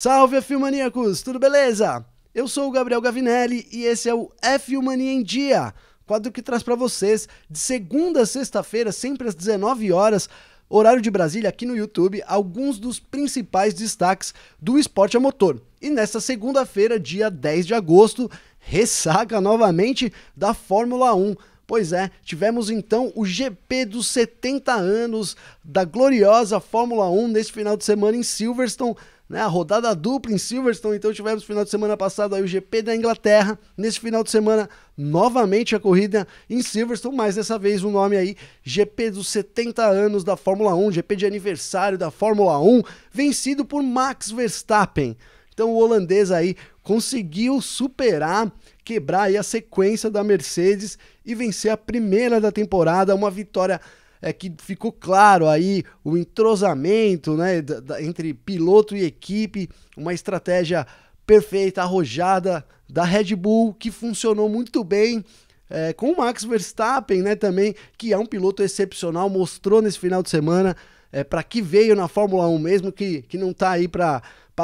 Salve, Filmaníacos! Tudo beleza? Eu sou o Gabriel Gavinelli e esse é o F Mania em Dia, quadro que traz para vocês de segunda a sexta-feira, sempre às 19 horas, horário de Brasília, aqui no YouTube, alguns dos principais destaques do esporte a motor. E nesta segunda-feira, dia 10 de agosto, ressaca novamente da Fórmula 1. Pois é, tivemos então o GP dos 70 anos da gloriosa Fórmula 1 neste final de semana em Silverstone né? A rodada dupla em Silverstone, então tivemos no final de semana passado aí o GP da Inglaterra. Nesse final de semana, novamente a corrida em Silverstone, mas dessa vez o nome aí GP dos 70 anos da Fórmula 1, GP de aniversário da Fórmula 1, vencido por Max Verstappen. Então o holandês aí conseguiu superar, quebrar aí a sequência da Mercedes e vencer a primeira da temporada, uma vitória é que ficou claro aí o entrosamento né, da, da, entre piloto e equipe, uma estratégia perfeita, arrojada da Red Bull, que funcionou muito bem. É, com o Max Verstappen, né, também, que é um piloto excepcional, mostrou nesse final de semana é, para que veio na Fórmula 1 mesmo, que, que não está aí para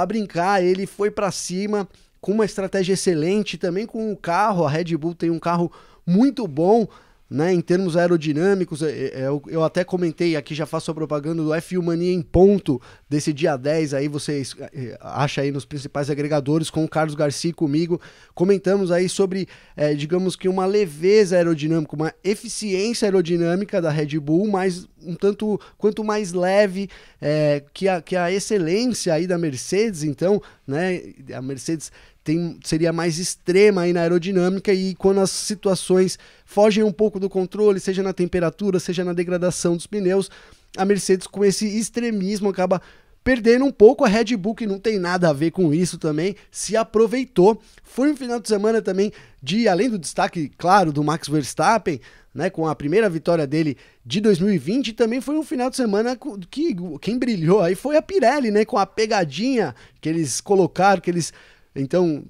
brincar, ele foi para cima com uma estratégia excelente, também com o um carro, a Red Bull tem um carro muito bom, né, em termos aerodinâmicos, eu, é, é, é eu, até comentei aqui, já faço a propaganda do F1 Mania em ponto desse dia 10, aí vocês acha aí nos principais agregadores com o Carlos Garcia comigo. Comentamos aí sobre, é, digamos que uma leveza aerodinâmica, uma eficiência aerodinâmica da Red Bull, mas um tanto quanto mais leve é, que, a, que a excelência aí da Mercedes, então, né, a Mercedes tem, seria mais extrema aí na aerodinâmica e quando as situações fogem um pouco do controle, seja na temperatura, seja na degradação dos pneus, a Mercedes com esse extremismo acaba perdendo um pouco. A Red Bull, que não tem nada a ver com isso também, se aproveitou. Foi um final de semana também de, além do destaque, claro, do Max Verstappen, né, com a primeira vitória dele de 2020, também foi um final de semana que quem brilhou aí foi a Pirelli, né, com a pegadinha que eles colocaram, que eles então,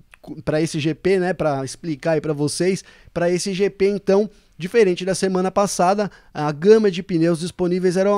para esse GP, né, para explicar aí para vocês, para esse GP então, diferente da semana passada, a gama de pneus disponíveis era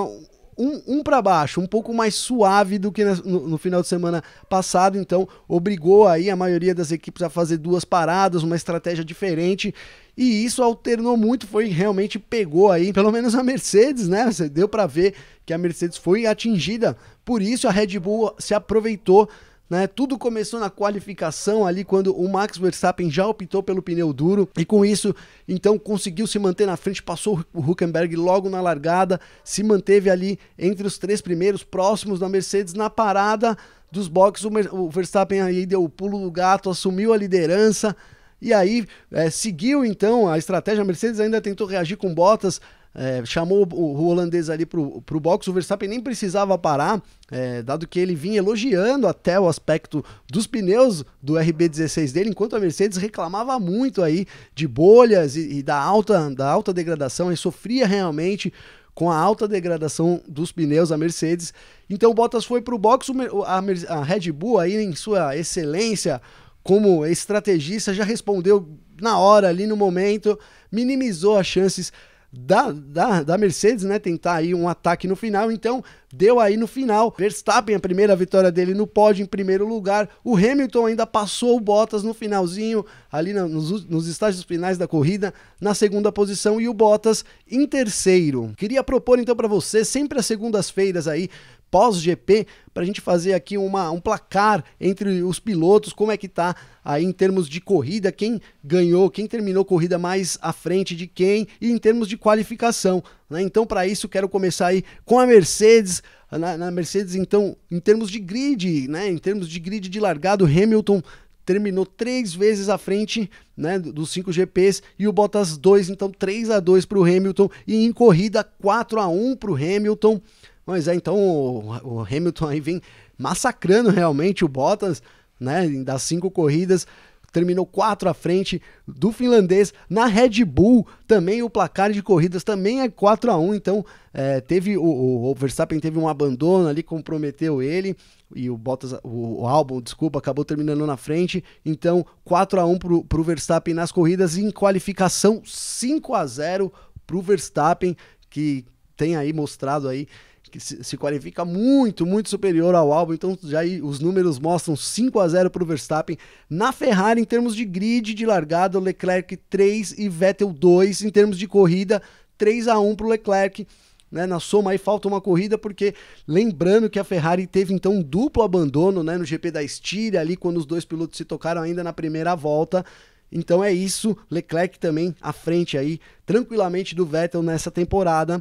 um, um para baixo, um pouco mais suave do que no, no, final de semana passado, então obrigou aí a maioria das equipes a fazer duas paradas, uma estratégia diferente, e isso alternou muito, foi realmente pegou aí, pelo menos a Mercedes, né? Você deu para ver que a Mercedes foi atingida, por isso a Red Bull se aproveitou né? Tudo começou na qualificação ali quando o Max Verstappen já optou pelo pneu duro e com isso então conseguiu se manter na frente, passou o Huckenberg logo na largada, se manteve ali entre os três primeiros próximos da Mercedes na parada dos boxes, o Verstappen aí deu o pulo do gato, assumiu a liderança, e aí é, seguiu então a estratégia. A Mercedes ainda tentou reagir com Bottas, é, chamou o, o, holandês ali para o box, o Verstappen nem precisava parar, é, dado que ele vinha elogiando até o aspecto dos pneus do RB16 dele, enquanto a Mercedes reclamava muito aí de bolhas e, e da, alta, da alta degradação, e sofria realmente com a alta degradação dos pneus a Mercedes. Então o Bottas foi para o box, a Red Bull aí em sua excelência como estrategista já respondeu na hora ali no momento, minimizou as chances da, da, da Mercedes, né? Tentar aí um ataque no final. Então, deu aí no final. Verstappen, a primeira vitória dele no pódio, em primeiro lugar. O Hamilton ainda passou o Bottas no finalzinho, ali nos, nos estágios finais da corrida, na segunda posição. E o Bottas em terceiro. Queria propor então para você, sempre às segundas-feiras aí, pós-GP, para a gente fazer aqui uma, um placar entre os pilotos, como é que tá aí em termos de corrida, quem ganhou, quem terminou corrida mais à frente de quem e em termos de qualificação. Né? Então, para isso, quero começar aí com a Mercedes. Na, na, Mercedes, então, em termos de grid, né? Em termos de grid de largado, Hamilton terminou três vezes à frente né, dos cinco GPs e o Bottas 2, então 3 a 2 para o Hamilton e em corrida 4 a 1 para o Hamilton. Mas é, então o, o Hamilton aí vem massacrando realmente o Bottas, né? Das cinco corridas, terminou quatro à frente do finlandês. Na Red Bull, também o placar de corridas também é 4 a 1 então é, teve o, o, o, Verstappen teve um abandono ali, comprometeu ele, e o Bottas, o, o álbum, desculpa, acabou terminando na frente. Então, 4 a 1 pro, pro Verstappen nas corridas, e em qualificação 5 a 0 pro Verstappen, que tem aí mostrado aí que se, se qualifica muito, muito superior ao álbum. Então já os números mostram 5 a 0 para o Verstappen. Na Ferrari, em termos de grid de largada, Leclerc 3 e Vettel 2. Em termos de corrida, 3 a 1 para o Leclerc. Né, na soma aí falta uma corrida, porque lembrando que a Ferrari teve então um duplo abandono né, no GP da Estíria, ali quando os dois pilotos se tocaram ainda na primeira volta. Então é isso, Leclerc também à frente aí, tranquilamente do Vettel nessa temporada.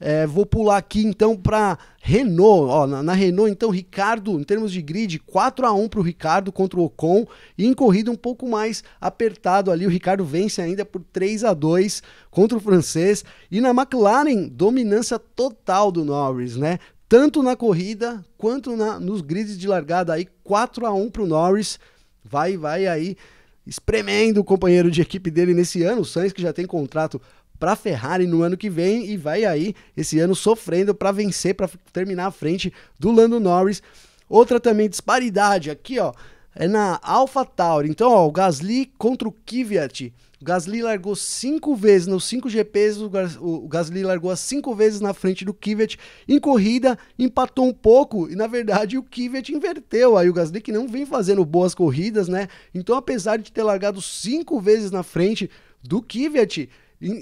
É, vou pular aqui então para Renault. Ó, na, na, Renault, então, Ricardo, em termos de grid, 4 a 1 para o Ricardo contra o Ocon. E em corrida um pouco mais apertado ali. O Ricardo vence ainda por 3 a 2 contra o francês. E na McLaren, dominância total do Norris, né? Tanto na corrida quanto na, nos grids de largada aí, 4 a 1 para o Norris. Vai, vai aí espremendo o companheiro de equipe dele nesse ano, o Sainz, que já tem contrato para Ferrari no ano que vem e vai aí esse ano sofrendo para vencer, para terminar à frente do Lando Norris. Outra também disparidade aqui, ó, é na AlphaTauri. Então, ó, o Gasly contra o Kvyat. O Gasly largou cinco vezes nos cinco GPs, o, Gasly largou as cinco vezes na frente do Kvyat em corrida, empatou um pouco e na verdade o Kvyat inverteu. Aí o Gasly que não vem fazendo boas corridas, né? Então, apesar de ter largado cinco vezes na frente do Kvyat,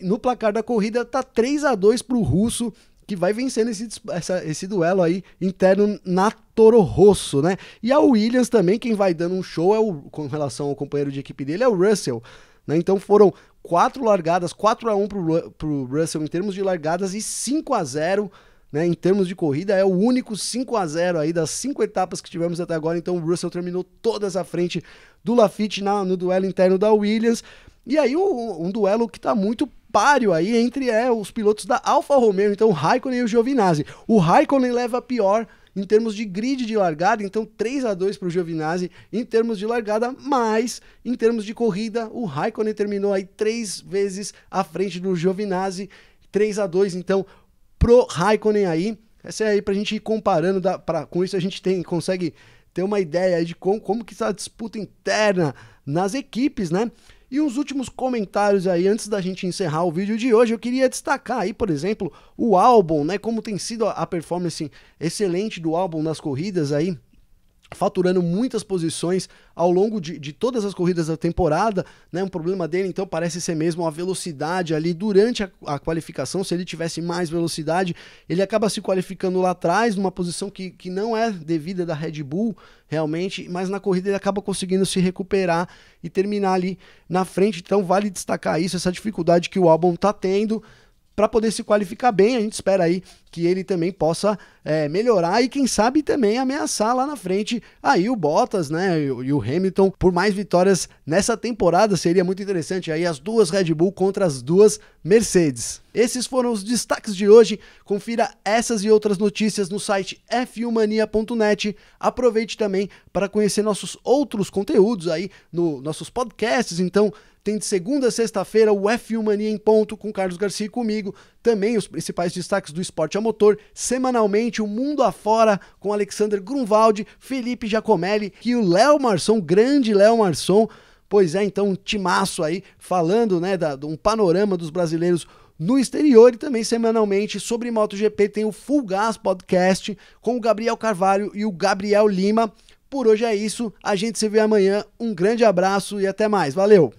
no placar da corrida tá 3 a 2 para o russo que vai vencendo esse, essa, esse duelo aí interno na Toro Rosso, né? E a Williams também, quem vai dando um show é o, com relação ao companheiro de equipe dele, é o Russell. Né? Então foram quatro largadas, 4 a 1 para o Russell em termos de largadas e 5 a 0 né, em termos de corrida, é o único 5 a 0 aí das cinco etapas que tivemos até agora. Então o Russell terminou todas à frente do Lafitte na, no duelo interno da Williams. E aí um, um duelo que está muito páreo aí entre é, os pilotos da Alfa Romeo, então o Raikkonen e o Giovinazzi. O Raikkonen leva pior em termos de grid de largada, então 3 a 2 para o Giovinazzi em termos de largada, mas em termos de corrida, o Raikkonen terminou aí três vezes à frente do Giovinazzi, 3 a 2 então pro Raikkonen aí. Essa é aí para a gente ir comparando, da, pra, com isso a gente tem consegue ter uma ideia de com, como que está a disputa interna nas equipes, né? E os últimos comentários aí, antes da gente encerrar o vídeo de hoje, eu queria destacar aí, por exemplo, o álbum, né? Como tem sido a performance excelente do álbum nas corridas aí, faturando muitas posições ao longo de, de, todas as corridas da temporada, né? Um problema dele, então, parece ser mesmo a velocidade ali durante a, a qualificação. Se ele tivesse mais velocidade, ele acaba se qualificando lá atrás, numa posição que, que não é devida da Red Bull, realmente, mas na corrida ele acaba conseguindo se recuperar e terminar ali na frente. Então, vale destacar isso, essa dificuldade que o álbum tá tendo para poder se qualificar bem. A gente espera aí que ele também possa é, melhorar e, quem sabe, também ameaçar lá na frente aí o Bottas, né? E, e, o Hamilton por mais vitórias nessa temporada. Seria muito interessante aí as duas Red Bull contra as duas Mercedes. Esses foram os destaques de hoje. Confira essas e outras notícias no site fumania.net. Aproveite também para conhecer nossos outros conteúdos aí, no, nossos podcasts. Então, tem de segunda a sexta-feira o F1 Mania em Ponto com Carlos Garcia e comigo. Também os principais destaques do esporte a motor. Semanalmente, o Mundo Afora com Alexander Grunwald, Felipe Giacomelli e o Léo Marçom, grande Léo Marçom. Pois é, então, um timaço aí falando né, da, de um panorama dos brasileiros no exterior e também semanalmente sobre MotoGP tem o Full Gas Podcast com o Gabriel Carvalho e o Gabriel Lima. Por hoje é isso, a gente se vê amanhã. Um grande abraço e até mais. Valeu!